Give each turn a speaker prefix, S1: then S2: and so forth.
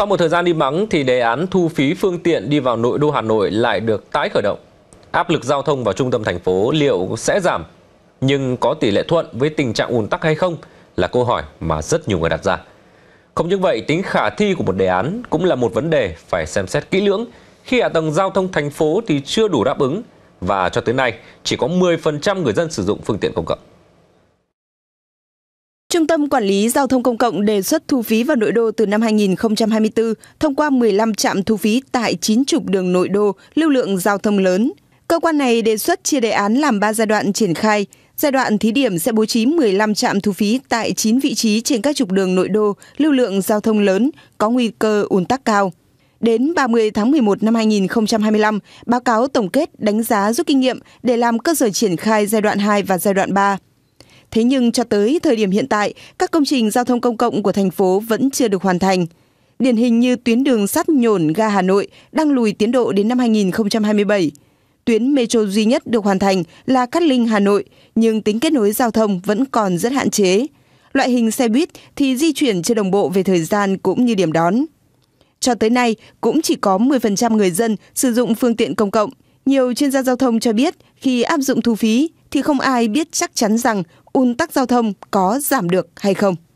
S1: Sau một thời gian đi mắng thì đề án thu phí phương tiện đi vào nội đô Hà Nội lại được tái khởi động. Áp lực giao thông vào trung tâm thành phố liệu sẽ giảm nhưng có tỷ lệ thuận với tình trạng ùn tắc hay không là câu hỏi mà rất nhiều người đặt ra. Không những vậy, tính khả thi của một đề án cũng là một vấn đề phải xem xét kỹ lưỡng khi hạ tầng giao thông thành phố thì chưa đủ đáp ứng và cho tới nay chỉ có 10% người dân sử dụng phương tiện công cộng.
S2: Trung tâm Quản lý Giao thông Công cộng đề xuất thu phí vào nội đô từ năm 2024 thông qua 15 trạm thu phí tại 9 trục đường nội đô, lưu lượng giao thông lớn. Cơ quan này đề xuất chia đề án làm 3 giai đoạn triển khai. Giai đoạn thí điểm sẽ bố trí 15 trạm thu phí tại 9 vị trí trên các trục đường nội đô, lưu lượng giao thông lớn, có nguy cơ ùn tắc cao. Đến 30 tháng 11 năm 2025, báo cáo tổng kết đánh giá rút kinh nghiệm để làm cơ sở triển khai giai đoạn 2 và giai đoạn 3. Thế nhưng cho tới thời điểm hiện tại, các công trình giao thông công cộng của thành phố vẫn chưa được hoàn thành. Điển hình như tuyến đường sắt nhổn ga Hà Nội đang lùi tiến độ đến năm 2027. Tuyến metro duy nhất được hoàn thành là Cát Linh Hà Nội, nhưng tính kết nối giao thông vẫn còn rất hạn chế. Loại hình xe buýt thì di chuyển chưa đồng bộ về thời gian cũng như điểm đón. Cho tới nay, cũng chỉ có 10% người dân sử dụng phương tiện công cộng. Nhiều chuyên gia giao thông cho biết khi áp dụng thu phí, thì không ai biết chắc chắn rằng un tắc giao thông có giảm được hay không.